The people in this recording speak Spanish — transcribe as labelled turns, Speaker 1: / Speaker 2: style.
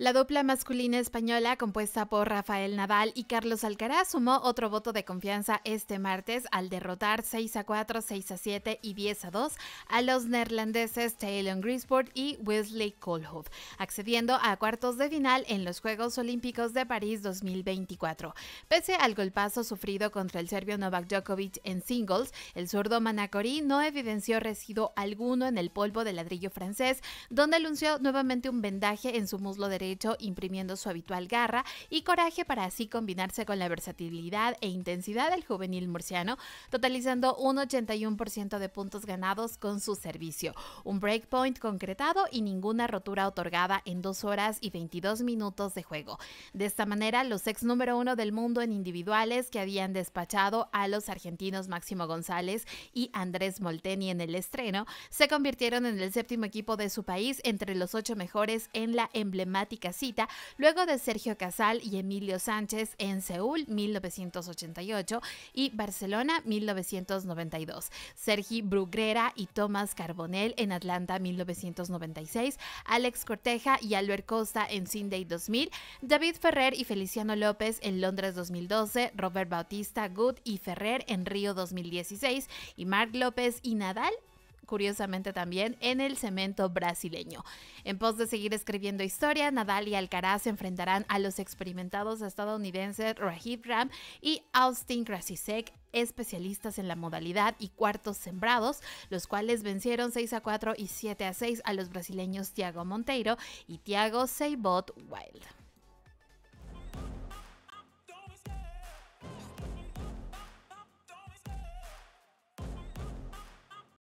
Speaker 1: La dupla masculina española, compuesta por Rafael Nadal y Carlos Alcaraz, sumó otro voto de confianza este martes al derrotar 6 a 4, 6 a 7 y 10 a 2 a los neerlandeses Taylor grisport y Wesley Koolhof, accediendo a cuartos de final en los Juegos Olímpicos de París 2024. Pese al golpazo sufrido contra el serbio Novak Djokovic en singles, el zurdo manacorí no evidenció residuo alguno en el polvo de ladrillo francés, donde anunció nuevamente un vendaje en su muslo derecho hecho imprimiendo su habitual garra y coraje para así combinarse con la versatilidad e intensidad del juvenil murciano, totalizando un 81% de puntos ganados con su servicio, un breakpoint concretado y ninguna rotura otorgada en dos horas y 22 minutos de juego. De esta manera, los ex número uno del mundo en individuales que habían despachado a los argentinos Máximo González y Andrés Molteni en el estreno, se convirtieron en el séptimo equipo de su país entre los ocho mejores en la emblemática casita, luego de Sergio Casal y Emilio Sánchez en Seúl 1988 y Barcelona 1992, Sergi Brugrera y Tomás Carbonell en Atlanta 1996, Alex Corteja y Albert Costa en Sydney 2000, David Ferrer y Feliciano López en Londres 2012, Robert Bautista, Good y Ferrer en Río 2016 y Marc López y Nadal curiosamente también, en el cemento brasileño. En pos de seguir escribiendo historia, Nadal y Alcaraz se enfrentarán a los experimentados estadounidenses Rahid Ram y Austin Krasicek especialistas en la modalidad y cuartos sembrados, los cuales vencieron 6 a 4 y 7 a 6 a los brasileños Tiago Monteiro y Thiago Seibot Wild.